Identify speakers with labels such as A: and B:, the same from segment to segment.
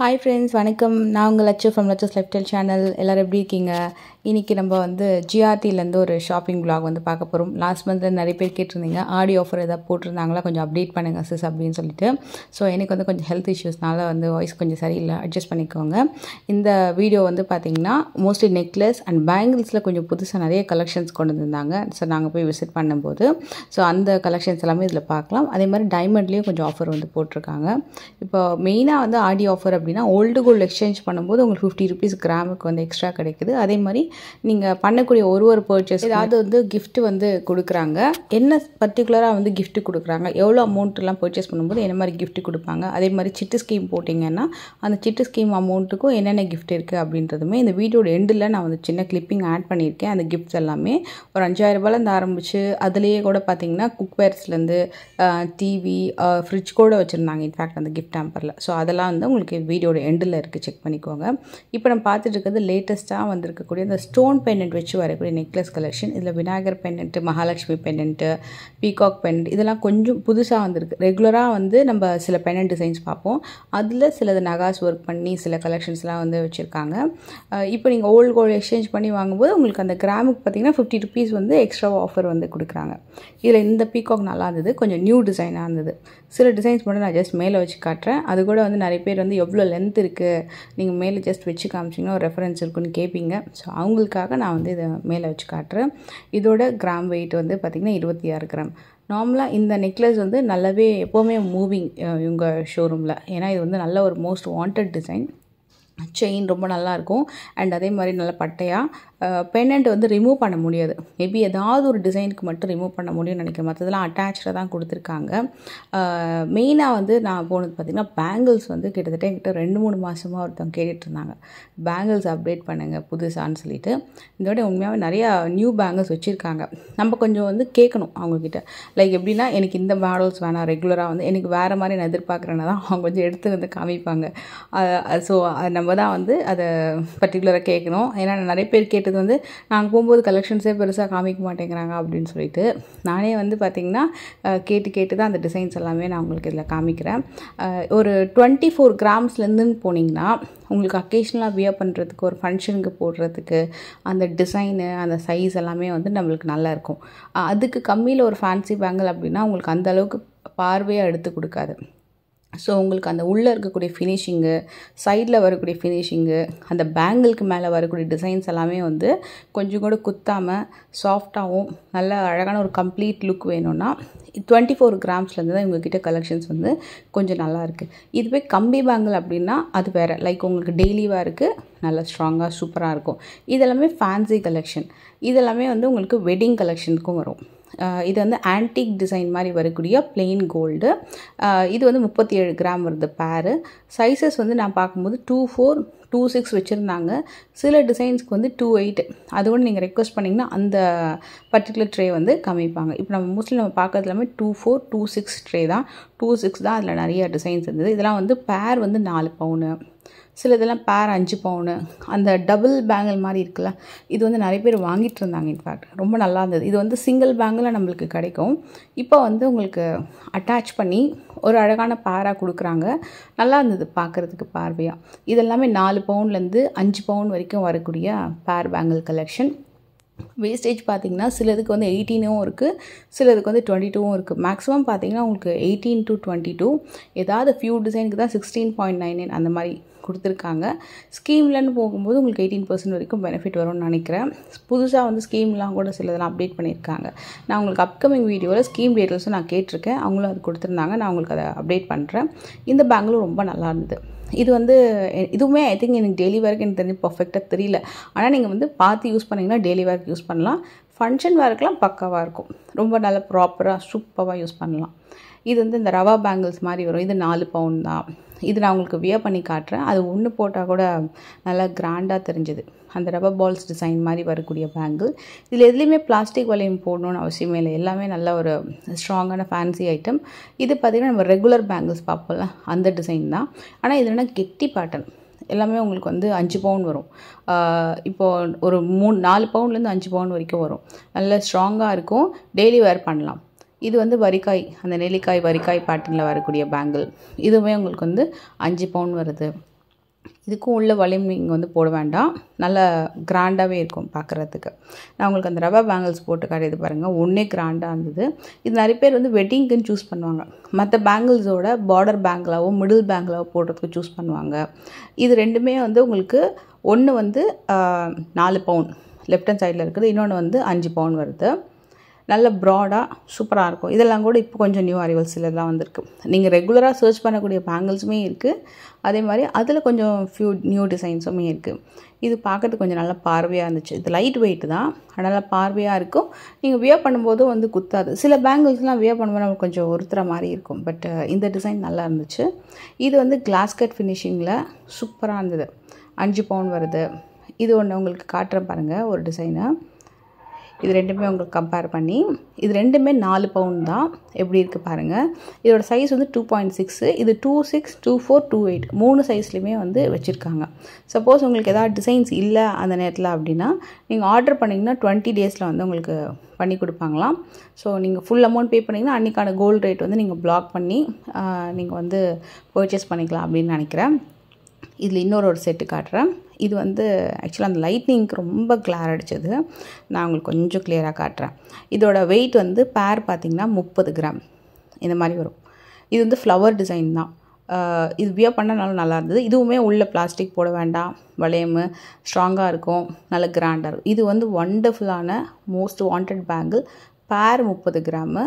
A: hi friends வணக்கம் நான் உங்கள் Latcham from Latcham's lifestyle channel எல்லோரும் எப்படி இருக்கீங்க இன்றைக்கி நம்ம வந்து ஜிஆர்டிலேருந்து ஒரு ஷாப்பிங் பிளாக் வந்து பார்க்க போகிறோம் லாஸ்ட் மந்த்தில் நிறைய பேர் கேட்டிருந்தீங்க ஆடி ஆஃபர் எதாவது போட்டிருந்தாங்களா கொஞ்சம் அப்டேட் பண்ணுங்கள் சிஸ் அப்படின்னு சொல்லிட்டு ஸோ எனக்கு வந்து கொஞ்சம் ஹெல்த் இஷ்யூஸ்னால வந்து வாய்ஸ் கொஞ்சம் சரியில்லை அட்ஜஸ்ட் பண்ணிக்கோங்க இந்த வீடியோ வந்து பார்த்திங்கன்னா மோஸ்ட்லி நெக்லஸ் அண்ட் பேங்கிள்ஸில் கொஞ்சம் புதுசாக நிறைய கலெக்ஷன்ஸ் கொண்டு வந்திருந்தாங்க ஸோ நாங்கள் போய் விசிட் பண்ணும்போது ஸோ அந்த கலெக்ஷன்ஸ் எல்லாமே இதில் பார்க்கலாம் அதே மாதிரி டைமண்ட்லேயும் கொஞ்சம் ஆஃபர் வந்து போட்டிருக்காங்க இப்போ மெயினாக வந்து ஆடி ஆஃபர் அப்படின்னா ஓல்டு கோல்டு எக்ஸ்சேஞ்ச் பண்ணும்போது உங்களுக்கு ஃபிஃப்டி ருபீஸ் கிராமுக்கு வந்து எக்ஸ்ட்ரா கிடைக்குது அதே மாதிரி நீங்கள் பண்ணக்கூடிய ஒரு ஒரு பர்ச்சேஸ் ஏதாவது வந்து கிஃப்ட் வந்து கொடுக்குறாங்க என்ன பர்டிகுலராக வந்து கிஃப்ட் கொடுக்குறாங்க எவ்வளோ அமௌண்ட்லாம் பர்ச்சேஸ் பண்ணும்போது என்ன மாதிரி கிஃப்ட் கொடுப்பாங்க அதே மாதிரி சிட்டு ஸ்கீம் போட்டிங்கன்னா அந்த சிட்டு ஸ்கீம் அமௌண்ட்டுக்கும் என்னென்ன கிஃப்ட் இருக்குது அப்படின்றதுமே இந்த வீடியோட எண்டில் நான் வந்து சின்ன கிளிப்பிங் ஆட் பண்ணியிருக்கேன் அந்த கிஃப்ட்ஸ் எல்லாமே ஒரு அஞ்சாயிரரூபாலேருந்து ஆரம்பித்து அதுலேயே கூட பார்த்தீங்கன்னா குக்வேர்ஸ்லேருந்து டிவி ஃப்ரிட்ஜ் கூட வச்சுருந்தாங்க இன்ஃபேக்ட் அந்த கிஃப்ட் டேம்பரில் ஸோ அதெல்லாம் வந்து உங்களுக்கு வீடியோட எண்டில் இருக்குது செக் பண்ணிக்கோங்க இப்போ நம்ம பார்த்துட்டு இருக்கிறது லேட்டஸ்ட்டாக வந்திருக்கக்கூடிய அந்த ஸ்டோன் பெண்டன்ட் வச்சு வரக்கூடிய நெக்லஸ் கலெக்ஷன் இதில் Vinayagar pendant Mahalakshmi pendant peacock பெண்ட் இதெல்லாம் கொஞ்சம் புதுசாக வந்திருக்கு ரெகுலராக வந்து நம்ம சில பெண்டன்ட் டிசைன்ஸ் பார்ப்போம் அதில் சிலது நகாஸ் ஒர்க் பண்ணி சில கலெக்ஷன்ஸ்லாம் வந்து வச்சுருக்காங்க இப்போ நீங்கள் ஓல்டு கோல்டு எக்ஸ்சேஞ்ச் பண்ணி வாங்கும்போது உங்களுக்கு அந்த கிராமுக்கு பார்த்தீங்கன்னா ஃபிஃப்டி ருபீஸ் வந்து எக்ஸ்ட்ரா ஆஃபர் வந்து கொடுக்குறாங்க இதில் இந்த பீகாக் நல்லா இருந்தது கொஞ்சம் நியூ டிசைனாக இருந்தது சில டிசைன்ஸ் மட்டும் நான் ஜஸ்ட் மேலே வச்சு காட்டுறேன் அது கூட வந்து நிறைய பேர் வந்து எவ்வளோ லென்த் இருக்குது நீங்கள் மேலே ஜஸ்ட் வச்சு காமிச்சிங்கன்னா ஒரு ரெஃபரன்ஸ் இருக்குன்னு கேட்பீங்க ஸோ அவங்க உங்களுக்காக நான் வந்து இதை மேலே வச்சு காட்டுறேன் இதோட கிராம் வெயிட் வந்து பார்த்திங்கன்னா இருபத்தி ஆறு கிராம் நார்மலாக இந்த நெக்லஸ் வந்து நல்லாவே எப்போவுமே மூவிங் இவங்க ஷோரூமில் ஏன்னா இது வந்து நல்ல ஒரு மோஸ்ட் வாண்டட் டிசைன் செயின் ரொம்ப நல்லாயிருக்கும் அண்ட் அதே மாதிரி நல்ல பட்டையாக பெண்ணண்ட் வந்து ரிமூவ் பண்ண முடியாது மேபி ஏதாவது ஒரு டிசைனுக்கு மட்டும் ரிமூவ் பண்ண முடியும்னு நினைக்கிறேன் மற்றதெல்லாம் அட்டாச்சாக தான் கொடுத்துருக்காங்க மெயினாக வந்து நான் போனது பார்த்திங்கன்னா பேங்கிள்ஸ் வந்து கிட்டத்தட்ட என்கிட்ட ரெண்டு மூணு மாதமாக ஒருத்தவங்க கேட்டுட்டு இருந்தாங்க பேங்கிள்ஸ் அப்டேட் பண்ணுங்கள் புதுசான்னு சொல்லிட்டு இதோட உண்மையாகவே நிறையா நியூ பேங்கிள்ஸ் வச்சுருக்காங்க நம்ம கொஞ்சம் வந்து கேட்கணும் அவங்கக்கிட்ட லைக் எப்படின்னா எனக்கு இந்த மாடல்ஸ் வேணாம் ரெகுலராக வந்து எனக்கு வேறு மாதிரி நான் எதிர்பார்க்குறேன்னா தான் அவங்க கொஞ்சம் எடுத்து வந்து காமிப்பாங்க ஸோ நம்ம தான் வந்து அதை பர்டிகுலராக கேட்கணும் ஏன்னா நிறைய பேர் கேட்டு கேட்டது வந்து நாங்கள் போகும்போது கலெக்ஷன்ஸே பெருசாக காமிக்க மாட்டேங்கிறாங்க அப்படின்னு சொல்லிட்டு நானே வந்து பார்த்திங்கன்னா கேட்டு கேட்டு தான் அந்த டிசைன்ஸ் எல்லாமே நான் உங்களுக்கு இதில் காமிக்கிறேன் ஒரு டுவெண்ட்டி ஃபோர் கிராம்ஸ்லேருந்துன்னு போனீங்கன்னா உங்களுக்கு அக்கேஷ்னலாக வியர் பண்ணுறதுக்கு ஒரு ஃபங்க்ஷனுக்கு போடுறதுக்கு அந்த டிசைனு அந்த சைஸ் எல்லாமே வந்து நம்மளுக்கு நல்லாயிருக்கும் அதுக்கு கம்மியில் ஒரு ஃபேன்சி பேங்கிள் அப்படின்னா உங்களுக்கு அந்த அளவுக்கு பார்வையாக எடுத்து கொடுக்காது ஸோ உங்களுக்கு அந்த உள்ளே இருக்கக்கூடிய ஃபினிஷிங்கு சைடில் வரக்கூடிய ஃபினிஷிங்கு அந்த பேங்கிளுக்கு மேலே வரக்கூடிய டிசைன்ஸ் எல்லாமே வந்து கொஞ்சம் கூட குத்தாமல் சாஃப்டாகவும் நல்ல அழகான ஒரு கம்ப்ளீட் லுக் வேணும்னா டுவெண்ட்டி ஃபோர் கிராம்ஸ்லேருந்து தான் இவங்ககிட்ட கலெக்ஷன்ஸ் வந்து கொஞ்சம் நல்லாயிருக்கு இதுவே கம்பி பேங்கிள் அப்படின்னா அது வேறு லைக் உங்களுக்கு டெய்லிவாக இருக்குது நல்லா ஸ்ட்ராங்காக சூப்பராக இருக்கும் இதெல்லாமே ஃபேன்சி கலெக்ஷன் இதெல்லாமே வந்து உங்களுக்கு வெட்டிங் கலெக்ஷனுக்கும் வரும் இது வந்து ஆன்டிக் டிசைன் மாதிரி வரக்கூடிய பிளெயின் கோல்டு இது வந்து முப்பத்தி ஏழு கிராம் வருது பேரு சைஸஸ் வந்து நான் பார்க்கும்போது டூ ஃபோர் டூ சிக்ஸ் வச்சுருந்தாங்க சில டிசைன்ஸ்க்கு வந்து டூ எயிட் கூட நீங்கள் ரெக்வஸ்ட் பண்ணிங்கன்னா அந்த பர்டிகுலர் ட்ரே வந்து கம்மிப்பாங்க இப்போ நம்ம மோஸ்ட்லி நம்ம பார்க்கறது எல்லாமே டூ ஃபோர் டூ சிக்ஸ் ட்ரே தான் டூ சிக்ஸ் தான் அதில் நிறைய டிசைன்ஸ் இருந்தது இதெல்லாம் வந்து பேர் வந்து நாலு பவுனு சில இதெல்லாம் பேர் அஞ்சு பவுனு அந்த டபுள் பேங்கிள் மாதிரி இருக்குல்ல இது வந்து நிறைய பேர் வாங்கிட்டு இருந்தாங்க இன்ஃபேக்ட் ரொம்ப நல்லா இருந்தது இது வந்து சிங்கிள் பேங்கில் நம்மளுக்கு கிடைக்கும் இப்போ வந்து உங்களுக்கு அட்டாச் பண்ணி ஒரு அழகான பேராக கொடுக்குறாங்க நல்லா இருந்தது பார்க்குறதுக்கு பார்வையாக இதெல்லாமே நாலு பவுன்லேருந்து அஞ்சு பவுன் வரைக்கும் வரக்கூடிய பேர் பேங்கிள் கலெக்ஷன் வேஸ்டேஜ் பார்த்திங்கன்னா சிலதுக்கு வந்து எயிட்டீனும் இருக்குது சிலதுக்கு வந்து டுவெண்ட்டி டூவும் இருக்குது மேக்ஸிமம் பார்த்திங்கன்னா உங்களுக்கு எயிட்டீன் டு டுவெண்ட்டி டூ ஏதாவது ஃபியூ டிசைனுக்கு தான் சிக்ஸ்டீன் பாயிண்ட் நைன் நைன் அந்த மாதிரி கொடுத்துருக்காங்க ஸ்கீம்லன்னு போகும்போது உங்களுக்கு எயிட்டீன் பர்சன்ட் வரைக்கும் பெனிஃபிட் வரும்னு நினைக்கிறேன் புதுசாக வந்து ஸ்கீம்லாம் கூட சிலதெல்லாம் அப்டேட் பண்ணியிருக்காங்க நான் உங்களுக்கு அப்கமிங் வீடியோவில் ஸ்கீம் டீட்டெயில்ஸும் நான் கேட்டிருக்கேன் அவங்களும் அது கொடுத்துருந்தாங்க நான் உங்களுக்கு அதை அப்டேட் பண்ணுறேன் இந்த பேங்கில் ரொம்ப நல்லா இருந்தது இது வந்து இதுவுமே ஐ திங்க் எனக்கு டெய்லி ஒர்க் எனக்கு தெரிஞ்சு பர்ஃபெக்டாக தெரியல ஆனால் நீங்கள் வந்து பார்த்து யூஸ் பண்ணிங்கன்னா டெய்லி ஒர்க் யூஸ் பண்ணலாம் ஃபங்க்ஷன் ஒர்க்லாம் பக்காவாக இருக்கும் ரொம்ப நல்லா ப்ராப்பராக சூப்பராக யூஸ் பண்ணலாம் இது வந்து இந்த ரவா பேங்கிள்ஸ் மாதிரி வரும் இது நாலு பவுன் தான் இது நான் உங்களுக்கு வியர் பண்ணி காட்டுறேன் அது ஒன்று போட்டால் கூட நல்லா கிராண்டாக தெரிஞ்சுது அந்த ரப்பர் பால்ஸ் டிசைன் மாதிரி வரக்கூடிய பேங்கிள் இதில் எதுலேயுமே பிளாஸ்டிக் வளையம் போடணும்னு அவசியமே இல்லை எல்லாமே நல்ல ஒரு ஸ்ட்ராங்கான ஃபேன்சி ஐட்டம் இது பார்த்திங்கன்னா நம்ம ரெகுலர் பேங்கிள்ஸ் பார்ப்போம்ல அந்த டிசைன் தான் ஆனால் இது என்ன கெட்டி பேட்டர்ன் எல்லாமே உங்களுக்கு வந்து அஞ்சு பவுன் வரும் இப்போது ஒரு மூணு நாலு பவுன்லேருந்து அஞ்சு பவுன் வரைக்கும் வரும் நல்ல ஸ்ட்ராங்காக இருக்கும் டெய்லி வேர் பண்ணலாம் இது வந்து வரிக்காய் அந்த நெல்லிக்காய் வரிக்காய் பேட்டர்னில் வரக்கூடிய பேங்கிள் இதுவுமே உங்களுக்கு வந்து அஞ்சு பவுன் வருது இதுக்கும் உள்ள வளையம் நீங்கள் வந்து போட வேண்டாம் நல்லா கிராண்டாகவே இருக்கும் பார்க்குறதுக்கு நான் உங்களுக்கு அந்த ரவா பேங்கிள்ஸ் போட்டு காட்டியது பாருங்கள் ஒன்றே கிராண்டாக இருந்தது இது நிறைய பேர் வந்து வெட்டிங்க்குன்னு சூஸ் பண்ணுவாங்க மற்ற பேங்கிள்ஸோட பார்டர் பேங்கிளாவோ மிடில் பேங்கிளாவோ போடுறதுக்கு சூஸ் பண்ணுவாங்க இது ரெண்டுமே வந்து உங்களுக்கு ஒன்று வந்து நாலு பவுன் லெஃப்ட் ஹேண்ட் சைடில் இருக்குது இன்னொன்று வந்து அஞ்சு பவுன் வருது நல்ல ப்ராடாக சூப்பராக இருக்கும் இதெல்லாம் கூட இப்போ கொஞ்சம் நியூ சில தான் வந்திருக்கு நீங்கள் ரெகுலராக சர்ச் பண்ணக்கூடிய பேங்கிள்ஸுமே இருக்குது அதே மாதிரி அதில் கொஞ்சம் ஃபியூ நியூ டிசைன்ஸுமே இருக்குது இது பார்க்கறதுக்கு கொஞ்சம் நல்லா பார்வையாக இருந்துச்சு இது லைட் வெயிட் தான் அதனால் பார்வையாக இருக்கும் நீங்கள் வியர் பண்ணும்போதும் வந்து குத்தாது சில பேங்கிள்ஸ்லாம் வியர் பண்ணும்போது நமக்கு கொஞ்சம் ஒருத்தர மாதிரி இருக்கும் பட் இந்த டிசைன் நல்லா இருந்துச்சு இது வந்து கிளாஸ் கட் ஃபினிஷிங்கில் சூப்பராக இருந்தது அஞ்சு பவுன் வருது இது ஒன்று உங்களுக்கு காட்டுறேன் பாருங்கள் ஒரு டிசைனை இது ரெண்டுமே உங்களுக்கு கம்பேர் பண்ணி இது ரெண்டுமே நாலு பவுன் தான் எப்படி இருக்குது பாருங்கள் இதோட சைஸ் வந்து டூ பாயிண்ட் சிக்ஸு இது two six two four two eight மூணு சைஸ்லையுமே வந்து வச்சுருக்காங்க சப்போஸ் உங்களுக்கு எதாவது டிசைன்ஸ் இல்லை அந்த நேரத்தில் அப்படின்னா நீங்கள் ஆர்டர் பண்ணிங்கன்னா டுவெண்ட்டி டேஸில் வந்து உங்களுக்கு பண்ணி கொடுப்பாங்களாம் ஸோ நீங்கள் ஃபுல் அமௌண்ட் பே பண்ணிங்கன்னா அன்றைக்கான கோல்டு ரேட் வந்து நீங்கள் பிளாக் பண்ணி நீங்கள் வந்து பர்ச்சேஸ் பண்ணிக்கலாம் அப்படின்னு நினைக்கிறேன் இதில் இன்னொரு ஒரு செட்டு காட்டுறேன் இது வந்து ஆக்சுவலாக அந்த லைட்னிங்க்கு ரொம்ப கிளார் அடித்தது நான் உங்களுக்கு கொஞ்சம் கிளியராக காட்டுறேன் இதோட வெயிட் வந்து பேர் பார்த்திங்கன்னா முப்பது கிராம் இந்த மாதிரி வரும் இது வந்து ஃப்ளவர் டிசைன் தான் இது வியோ பண்ணனாலும் நல்லா இருந்தது இதுவுமே உள்ளே பிளாஸ்டிக் போட வேண்டாம் வளையம் ஸ்ட்ராங்காக இருக்கும் நல்ல கிராண்டாக இருக்கும் இது வந்து ஒண்டர்ஃபுல்லான மோஸ்ட் வாண்டட் பேங்கிள் பேர் முப்பது கிராமு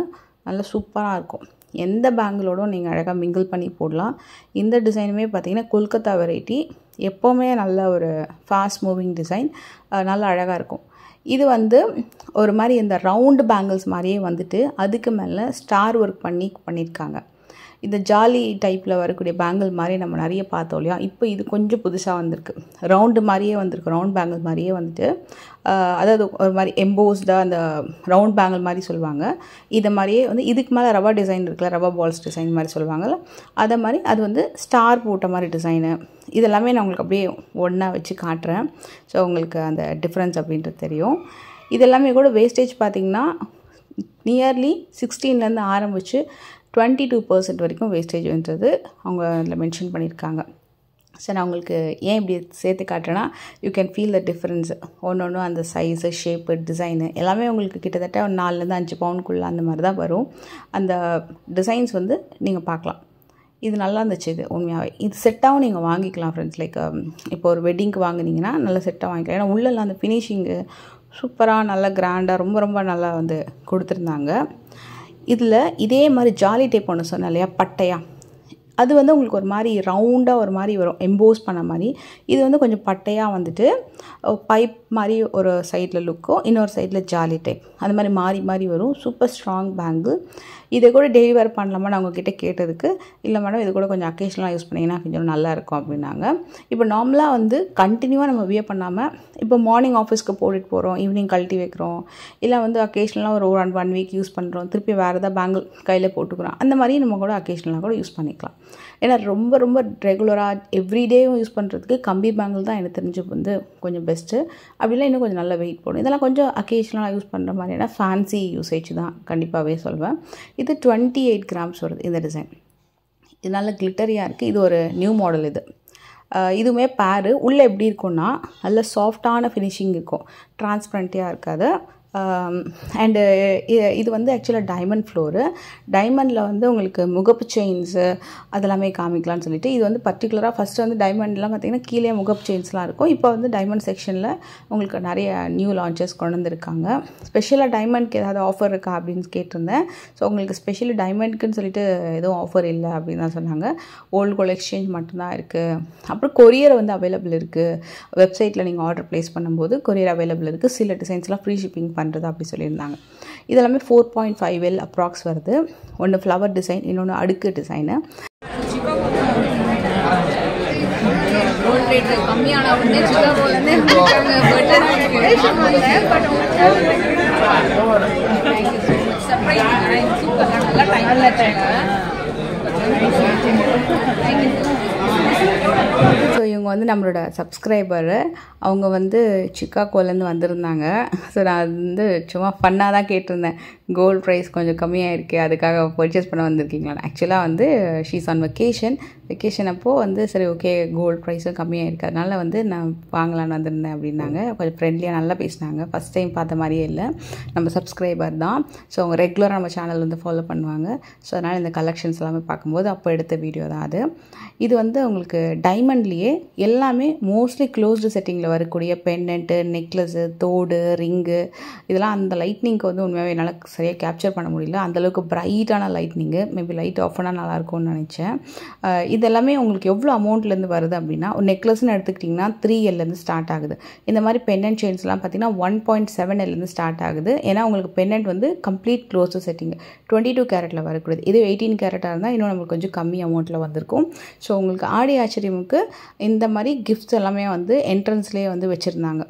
A: நல்ல சூப்பராக இருக்கும் எந்த பேங்கிளோடும் நீங்கள் அழகாக மிங்கிள் பண்ணி போடலாம் இந்த டிசைனுமே பார்த்திங்கன்னா கொல்கத்தா வெரைட்டி எப்போவுமே நல்ல ஒரு ஃபாஸ்ட் மூவிங் டிசைன் நல்லா அழகாக இருக்கும் இது வந்து ஒரு மாதிரி இந்த ரவுண்டு பேங்கிள்ஸ் மாதிரியே வந்துட்டு அதுக்கு மேலே ஸ்டார் ஒர்க் பண்ணி பண்ணியிருக்காங்க இந்த ஜாலி டைப்பில் வரக்கூடிய பேங்கிள் மாதிரி நம்ம நிறைய பார்த்தோம் இல்லையா இப்போ இது கொஞ்சம் புதுசாக வந்திருக்கு ரவுண்டு மாதிரியே வந்திருக்கு ரவுண்ட் பேங்கிள் மாதிரியே வந்துட்டு அதாவது ஒரு மாதிரி எம்போஸ்டாக அந்த ரவுண்ட் பேங்கிள் மாதிரி சொல்லுவாங்க இதை மாதிரியே வந்து இதுக்கு மேலே ரவா டிசைன் இருக்குல்ல ரவா பால்ஸ் டிசைன் மாதிரி சொல்லுவாங்கல்ல அதை மாதிரி அது வந்து ஸ்டார் போட்ட மாதிரி டிசைனு இதெல்லாமே நான் உங்களுக்கு அப்படியே ஒன்றா வச்சு காட்டுறேன் ஸோ உங்களுக்கு அந்த டிஃப்ரென்ஸ் அப்படின்றது தெரியும் இதெல்லாமே கூட வேஸ்டேஜ் பார்த்திங்கன்னா நியர்லி சிக்ஸ்டீன்லேருந்து ஆரம்பித்து டுவெண்ட்டி டூ பர்சன்ட் வரைக்கும் வேஸ்டேஜ்ன்றது அவங்க அதில் மென்ஷன் பண்ணியிருக்காங்க ஸோ நான் உங்களுக்கு ஏன் இப்படி சேர்த்து காட்டுறேன்னா you can feel the difference ஒன்று ஒன்று அந்த சைஸு ஷேப்பு டிசைனு எல்லாமே உங்களுக்கு கிட்டத்தட்ட ஒரு நாலுலேருந்து அஞ்சு பவுனுக்குள்ளே அந்த மாதிரி தான் வரும் அந்த டிசைன்ஸ் வந்து நீங்கள் பார்க்கலாம் இது நல்லா இருந்துச்சு இது உண்மையாகவே இது செட்டாகவும் நீங்கள் வாங்கிக்கலாம் ஃப்ரெண்ட்ஸ் லைக் um, இப்போ ஒரு வெட்டிங்க்கு வாங்கினீங்கன்னா நல்லா செட்டாக வாங்கிக்கலாம் ஏன்னா உள்ளெல்லாம் அந்த ஃபினிஷிங்கு சூப்பராக நல்லா கிராண்டாக ரொம்ப ரொம்ப நல்லா வந்து கொடுத்துருந்தாங்க இதில் இதே மாதிரி ஜாலி டைப் ஒன்று சொன்னேன் இல்லையா பட்டையாக அது வந்து உங்களுக்கு ஒரு மாதிரி ரவுண்டாக ஒரு மாதிரி வரும் எம்போஸ் பண்ண மாதிரி இது வந்து கொஞ்சம் பட்டையாக வந்துட்டு பைப் மாதிரி ஒரு சைடில் லுக்கும் இன்னொரு சைடில் ஜாலி டைப் அந்த மாதிரி மாறி மாறி வரும் சூப்பர் ஸ்ட்ராங் பேங்கிள் இதை கூட டெய்லி வேர் பண்ணலாமா நான் உங்ககிட்ட கேட்டதுக்கு இல்லை மேடம் இது கூட கொஞ்சம் அக்கேஷனலாக யூஸ் பண்ணிங்கன்னா கொஞ்சம் நல்லாயிருக்கும் அப்படின்னாங்க இப்போ நார்மலாக வந்து கண்டினியூவாக நம்ம வியர் பண்ணாமல் இப்போ மார்னிங் ஆஃபீஸ்க்கு போட்டுட்டு போகிறோம் ஈவினிங் கழட்டி வைக்கிறோம் இல்லை வந்து அக்கேஷனலாக ஒரு ஒன் ஒன் வீக் யூஸ் பண்ணுறோம் திருப்பி வேறு ஏதாவது பேங்கிள் கையில் போட்டுக்கிறோம் அந்த மாதிரி நம்ம கூட அக்கேஷனலாக கூட யூஸ் பண்ணிக்கலாம் ஏன்னா ரொம்ப ரொம்ப ரெகுலராக எவ்ரிடேவும் யூஸ் பண்ணுறதுக்கு கம்பி பேங்கிள் தான் எனக்கு தெரிஞ்சு வந்து கொஞ்சம் பெஸ்ட்டு அப்படிலாம் இன்னும் கொஞ்சம் நல்ல வெயிட் போடணும் இதெல்லாம் கொஞ்சம் அக்கேஷனலாக யூஸ் பண்ணுற மாதிரியான ஃபேன்சி யூசேஜ் தான் கண்டிப்பாகவே சொல்வேன் இது டுவெண்ட்டி எயிட் கிராம்ஸ் வருது இந்த டிசைன் இது நல்ல கிளிட்டரியாக இருக்குது இது ஒரு நியூ மாடல் இது இதுவுமே பேரு உள்ளே எப்படி இருக்கும்னா நல்ல சாஃப்டான ஃபினிஷிங் இருக்கும் டிரான்ஸ்பரண்ட்டியாக இருக்காது அண்டு um, uh, இது வந்து ஆக்சுவலாக டைமண்ட் ஃப்ளோரு டைமண்டில் வந்து உங்களுக்கு முகப்பு செயின்ஸு அதெல்லாமே காமிக்கலாம்னு சொல்லிட்டு இது வந்து பர்டிகுலராக ஃபஸ்ட்டு வந்து டைமண்ட்லாம் பார்த்திங்கன்னா கீழே முகப்பு செயின்ஸ்லாம் இருக்கும் இப்போ வந்து டைமண்ட் செக்ஷனில் உங்களுக்கு நிறைய நியூ லான்ச்சஸ் கொண்டு வந்திருக்காங்க ஸ்பெஷலாக டைமண்ட்க்கு ஏதாவது ஆஃபர் இருக்கா அப்படின்னு கேட்டிருந்தேன் ஸோ உங்களுக்கு ஸ்பெஷலி டைமண்ட்க்குன்னு சொல்லிட்டு எதுவும் ஆஃபர் இல்லை அப்படின்னு தான் சொன்னாங்க ஓல்டு கோல் எக்ஸ்சேஞ்ச் மட்டும்தான் இருக்குது அப்புறம் கொரியர் வந்து அவைலபிள் இருக்குது வெப்சைட்டில் நீங்கள் ஆர்டர் ப்ளேஸ் பண்ணும்போது கொரியர் அவைலபிள் இருக்குது சில டிசைன்ஸ்லாம் ஃப்ரீ ஷிப்பிங் பண்ணுறது அப்படி சொல்லியிருந்தாங்க இதெல்லாமே four point five L approx வருது ஒன்று ஃப்ளவர் டிசைன் இன்னொன்று அடுக்கு டிசைனு கம்மியான இவங்க வந்து நம்மளோட சப்ஸ்கிரைபரு அவங்க வந்து சிக்காகோலேருந்து வந்திருந்தாங்க ஸோ நான் வந்து சும்மா ஃபன்னாக தான் கேட்டிருந்தேன் கோல்டு ப்ரைஸ் கொஞ்சம் கம்மியாக இருக்குது அதுக்காக பர்ச்சேஸ் பண்ண வந்திருக்கீங்களா ஆக்சுவலாக வந்து ஷீஸ் ஆன் வெக்கேஷன் வெக்கேஷன் அப்போது வந்து சரி ஓகே கோல்டு ப்ரைஸும் கம்மியாக இருக்குது அதனால் வந்து நான் வாங்கலான்னு வந்திருந்தேன் அப்படின்னாங்க கொஞ்சம் ஃப்ரெண்ட்லியாக நல்லா பேசினாங்க ஃபஸ்ட் டைம் பார்த்த மாதிரியே இல்லை நம்ம சப்ஸ்கிரைபர் தான் ஸோ அவங்க ரெகுலராக நம்ம சேனல் வந்து ஃபாலோ பண்ணுவாங்க ஸோ அதனால் இந்த கலெக்ஷன்ஸ் எல்லாமே பார்க்கும்போது அப்போ எடுத்த வீடியோ தான் அது இது வந்து உங்களுக்கு டைமண்ட்லேயே எல்லாமே மோஸ்ட்லி க்ளோஸ்டு செட்டிங்கில் வரக்கூடிய பெண்டன்ட்டு நெக்லஸ்ஸு தோடு ரிங்கு இதெல்லாம் அந்த லைட்னிங்க்கு வந்து உண்மையாகவே என்னால் சரியாக கேப்சர் பண்ண முடியல அந்தளவுக்கு ப்ரைட்டான லைட்னிங்கு மேபி லைட் ஆஃப் பண்ணால் நல்லாயிருக்கும்னு நினச்சேன் இதெல்லாமே உங்களுக்கு எவ்வளோ அமௌண்ட்லேருந்து வருது அப்படின்னா ஒரு நெக்லஸ்ன்னு எடுத்துக்கிட்டிங்கன்னா த்ரீ எல்லேருந்து ஸ்டார்ட் ஆகுது இந்த மாதிரி பெண்டன்ட் செயின்ஸ்லாம் பார்த்திங்கன்னா ஒன் பாயிண்ட் செவன் எல்லேருந்து ஸ்டார்ட் ஆகுது ஏன்னா உங்களுக்கு பெண்டன்ட் வந்து complete closed setting twenty two கேரட்டில் வரக்கூடாது இதே எயிட்டீன் கேரட்டாக இருந்தால் இன்னும் நம்மளுக்கு கொஞ்சம் கம்மி அமௌண்ட்டில் வந்திருக்கும் ஸோ உங்களுக்கு ஆடி ஆச்சரியமுக்கு இந்த மாதிரி கிஃப்ட்ஸ் எல்லாமே வந்து என்ட்ரன்ஸ்லேயே வந்து வச்சுருந்தாங்க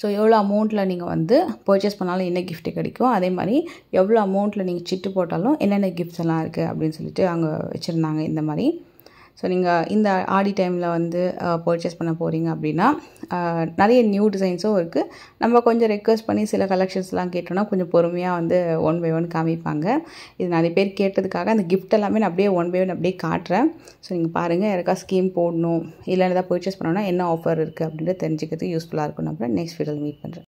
A: ஸோ எவ்வளோ அமௌண்ட்டில் நீங்கள் வந்து பர்ச்சேஸ் பண்ணாலும் என்ன கிஃப்ட் கிடைக்கும் அதே மாதிரி எவ்வளோ அமௌண்ட்டில் நீங்கள் சிட்டு போட்டாலும் என்னென்ன கிஃப்ட்ஸ் எல்லாம் இருக்குது அப்படின்னு சொல்லிட்டு அங்கே வச்சுருந்தாங்க இந்த மாதிரி ஸோ நீங்கள் இந்த ஆடி டைமில் வந்து பர்ச்சேஸ் பண்ண போகிறீங்க அப்படின்னா நிறைய நியூ டிசைன்ஸும் இருக்குது நம்ம கொஞ்சம் ரெக்வஸ்ட் பண்ணி சில கலெக்ஷன்ஸ்லாம் கேட்டோம்னா கொஞ்சம் பொறுமையாக வந்து ஒன் பை ஒன் காமிப்பாங்க இது நிறைய பேர் கேட்டதுக்காக அந்த கிஃப்ட் எல்லாமே நான் அப்படியே ஒன் பை ஒன் அப்படியே காட்டுறேன் ஸோ நீங்கள் பாருங்கள் யாருக்கா ஸ்கீம் போடணும் இல்லை ஏதாவது பர்ச்சேஸ் பண்ணோன்னா என்ன ஆஃபர் இருக்குது அப்படின்ட்டு தெரிஞ்சுக்கிறதுக்கு யூஸ்ஃபுல்லாக இருக்கும் நம்ம நெக்ஸ்ட் வீடியோவில் மீட் பண்ணுறேன்